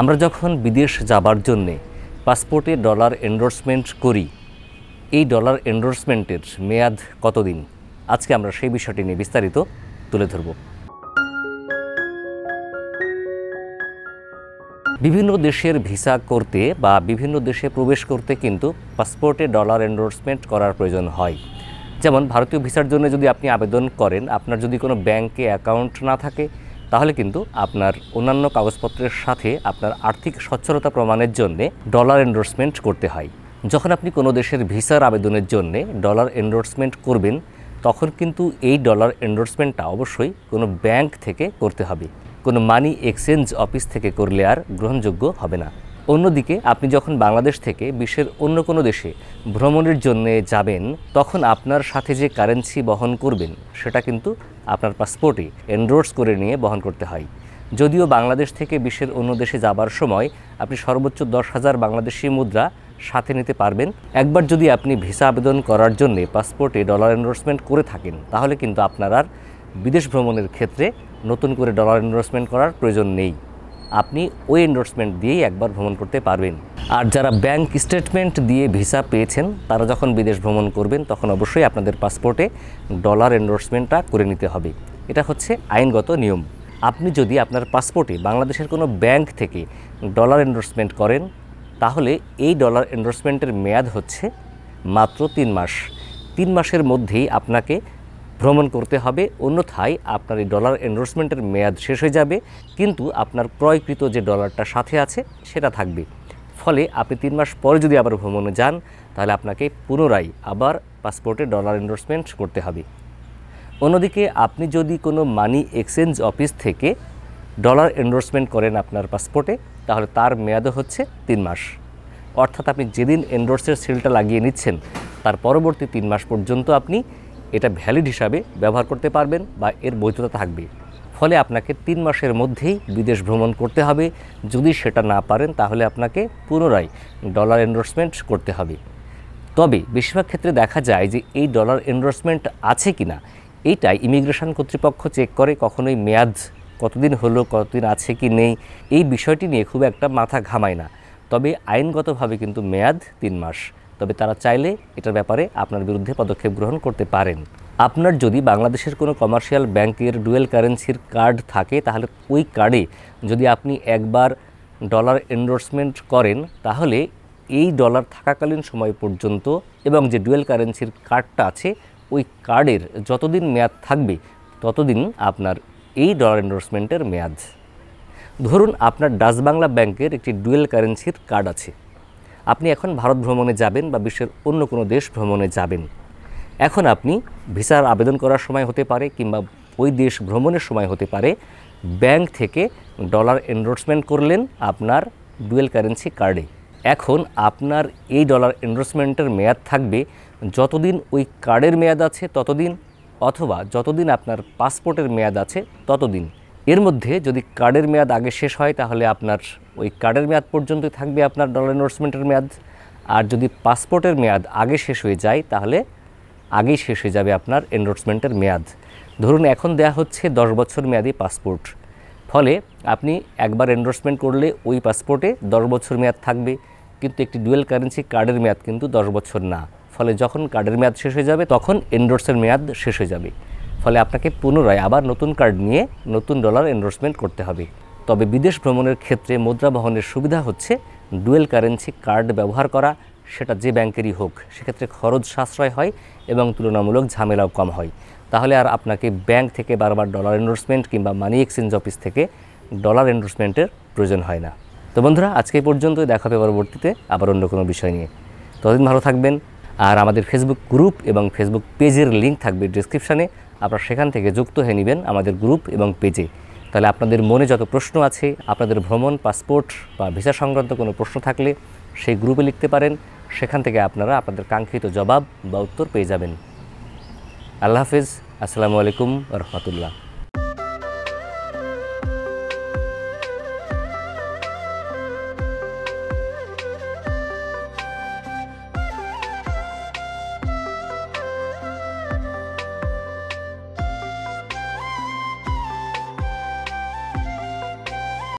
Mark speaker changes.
Speaker 1: আমরা যখন বিদেশ যাবার জন্যে পাসপোর্টে ডলার এন্ডোর্সমেন্ট করি এই ডলার এন্ডোর্সমেন্টের মেয়াদ কতদিন আজকে আমরা সেই বিষয়টি নিয়ে বিস্তারিত তুলে ধরব বিভিন্ন দেশের ভিসা করতে বা বিভিন্ন দেশে প্রবেশ করতে কিন্তু পাসপোর্টে ডলার এন্ডোর্সমেন্ট করার প্রয়োজন হয় যেমন ভারতীয় ভিসার জন্য যদি আপনি আবেদন করেন আপনার যদি কোনো ব্যাংকে অ্যাকাউন্ট না থাকে তাহলে কিন্তু আপনার অন্যান্য কাগজপত্রের সাথে আপনার আর্থিক সচ্ছলতা প্রমাণের জন্য ডলার এন্ডোর্সমেন্ট করতে হয় যখন আপনি কোনো দেশের ভিসার আবেদনের জন্য ডলার এন্ডোর্সমেন্ট করবেন তখন কিন্তু এই ডলার এন্ডোর্সমেন্টটা অবশ্যই কোনো ব্যাংক থেকে করতে হবে কোনো মানি এক্সচেঞ্জ অফিস থেকে করলে আর গ্রহণযোগ্য হবে না অন্যদিকে আপনি যখন বাংলাদেশ থেকে বিশ্বের অন্য কোনো দেশে ভ্রমণের জন্য যাবেন তখন আপনার সাথে যে কারেন্সি বহন করবেন সেটা কিন্তু আপনার পাসপোর্টে এনরোডস করে নিয়ে বহন করতে হয় যদিও বাংলাদেশ থেকে বিশ্বের অন্য দেশে যাবার সময় আপনি সর্বোচ্চ দশ হাজার বাংলাদেশি মুদ্রা সাথে নিতে পারবেন একবার যদি আপনি ভিসা আবেদন করার জন্য পাসপোর্টে ডলার এনরোসমেন্ট করে থাকেন তাহলে কিন্তু আপনার আর বিদেশ ভ্রমণের ক্ষেত্রে নতুন করে ডলার এনরোসমেন্ট করার প্রয়োজন নেই আপনি ওই এনরোসমেন্ট দিয়েই একবার ভ্রমণ করতে পারবেন আর যারা ব্যাংক স্টেটমেন্ট দিয়ে ভিসা পেয়েছেন তারা যখন বিদেশ ভ্রমণ করবেন তখন অবশ্যই আপনাদের পাসপোর্টে ডলার এনডোর্সমেন্টটা করে নিতে হবে এটা হচ্ছে আইনগত নিয়ম আপনি যদি আপনার পাসপোর্টে বাংলাদেশের কোনো ব্যাংক থেকে ডলার এনডোর্সমেন্ট করেন তাহলে এই ডলার এনডোর্সমেন্টের মেয়াদ হচ্ছে মাত্র তিন মাস তিন মাসের মধ্যেই আপনাকে ভ্রমণ করতে হবে অন্যথায় আপনার এই ডলার এনডোর্সমেন্টের মেয়াদ শেষ হয়ে যাবে কিন্তু আপনার ক্রয়কৃত যে ডলারটা সাথে আছে সেটা থাকবে ফলে আপনি তিন মাস পরে যদি আবার ভ্রমণে যান তাহলে আপনাকে পুনরায় আবার পাসপোর্টে ডলার এন্ডোর্সমেন্ট করতে হবে অন্যদিকে আপনি যদি কোনো মানি এক্সচেঞ্জ অফিস থেকে ডলার এন্ডোর্সমেন্ট করেন আপনার পাসপোর্টে তাহলে তার মেয়াদও হচ্ছে তিন মাস অর্থাৎ আপনি যেদিন এন্ডোর্সের সিলটা লাগিয়ে নিচ্ছেন তার পরবর্তী তিন মাস পর্যন্ত আপনি এটা ভ্যালিড হিসাবে ব্যবহার করতে পারবেন বা এর বৈধতা থাকবে ফলে আপনাকে তিন মাসের মধ্যেই বিদেশ ভ্রমণ করতে হবে যদি সেটা না পারেন তাহলে আপনাকে পুনরায় ডলার এন্ডোর্সমেন্ট করতে হবে তবে বেশিরভাগ ক্ষেত্রে দেখা যায় যে এই ডলার এন্ডোর্সমেন্ট আছে কি না এইটাই ইমিগ্রেশন কর্তৃপক্ষ চেক করে কখনোই মেয়াদ কতদিন হলো কতদিন আছে কি নেই এই বিষয়টি নিয়ে খুব একটা মাথা ঘামায় না তবে আইনগতভাবে কিন্তু মেয়াদ তিন মাস তবে তারা চাইলে এটার ব্যাপারে আপনার বিরুদ্ধে পদক্ষেপ গ্রহণ করতে পারেন আপনার যদি বাংলাদেশের কোনো কমার্শিয়াল ব্যাংকের ডুয়েল কারেন্সির কার্ড থাকে তাহলে ওই কার্ডে যদি আপনি একবার ডলার এনডোর্সমেন্ট করেন তাহলে এই ডলার থাকাকালীন সময় পর্যন্ত এবং যে ডুয়েল কারেন্সির কার্ডটা আছে ওই কার্ডের যতদিন মেয়াদ থাকবে ততদিন আপনার এই ডলার এনডোর্সমেন্টের মেয়াদ ধরুন আপনার ডাচ বাংলা ব্যাংকের একটি ডুয়েল কারেন্সির কার্ড আছে আপনি এখন ভারত ভ্রমণে যাবেন বা বিশ্বের অন্য কোনো দেশ ভ্রমণে যাবেন এখন আপনি ভিসার আবেদন করার সময় হতে পারে কিংবা ওই দেশ ভ্রমণের সময় হতে পারে ব্যাংক থেকে ডলার এনরোসমেন্ট করলেন আপনার ডুয়েল কারেন্সি কার্ডে এখন আপনার এই ডলার এনরোসমেন্টের মেয়াদ থাকবে যতদিন ওই কার্ডের মেয়াদ আছে ততদিন অথবা যতদিন আপনার পাসপোর্টের মেয়াদ আছে ততদিন এর মধ্যে যদি কার্ডের মেয়াদ আগে শেষ হয় তাহলে আপনার ওই কার্ডের মেয়াদ পর্যন্ত থাকবে আপনার ডলার এনোর্সমেন্টের মেয়াদ আর যদি পাসপোর্টের মেয়াদ আগে শেষ হয়ে যায় তাহলে আগেই শেষ হয়ে যাবে আপনার এনরোসমেন্টের মেয়াদ ধরুন এখন দেয়া হচ্ছে দশ বছর মেয়াদি পাসপোর্ট ফলে আপনি একবার এনরোসমেন্ট করলে ওই পাসপোর্টে দশ বছর মেয়াদ থাকবে কিন্তু একটি ডুয়েল কারেন্সি কার্ডের মেয়াদ কিন্তু দশ বছর না ফলে যখন কার্ডের মেয়াদ শেষ হয়ে যাবে তখন এন্ডোর্সের মেয়াদ শেষ হয়ে যাবে ফলে আপনাকে পুনরায় আবার নতুন কার্ড নিয়ে নতুন ডলার এন্ডোর্সমেন্ট করতে হবে তবে বিদেশ ভ্রমণের ক্ষেত্রে মুদ্রা বহনের সুবিধা হচ্ছে ডুয়েল কারেন্সি কার্ড ব্যবহার করা সেটা যে ব্যাংকেরই হোক সেক্ষেত্রে খরচ সাশ্রয় হয় এবং তুলনামূলক ঝামেলাও কম হয় তাহলে আর আপনাকে ব্যাংক থেকে বারবার ডলার এন্ডোর্সমেন্ট কিংবা মানি এক্সচেঞ্জ অফিস থেকে ডলার এন্ডোর্সমেন্টের প্রয়োজন হয় না তো বন্ধুরা আজকে পর্যন্ত দেখা হবে পরবর্তীতে আবার অন্য কোনো বিষয় নিয়ে ততদিন ভালো থাকবেন আর আমাদের ফেসবুক গ্রুপ এবং ফেসবুক পেজের লিঙ্ক থাকবে ডিসক্রিপশানে আপনারা সেখান থেকে যুক্ত হয়ে নেবেন আমাদের গ্রুপ এবং পেজে তাহলে আপনাদের মনে যত প্রশ্ন আছে আপনাদের ভ্রমণ পাসপোর্ট বা ভিসা সংক্রান্ত কোনো প্রশ্ন থাকলে সেই গ্রুপে লিখতে পারেন সেখান থেকে আপনারা আপনাদের কাঙ্ক্ষিত জবাব বা উত্তর পেয়ে যাবেন আল্লাহ হাফিজ আসসালামু আলাইকুম রহমতুল্লাহ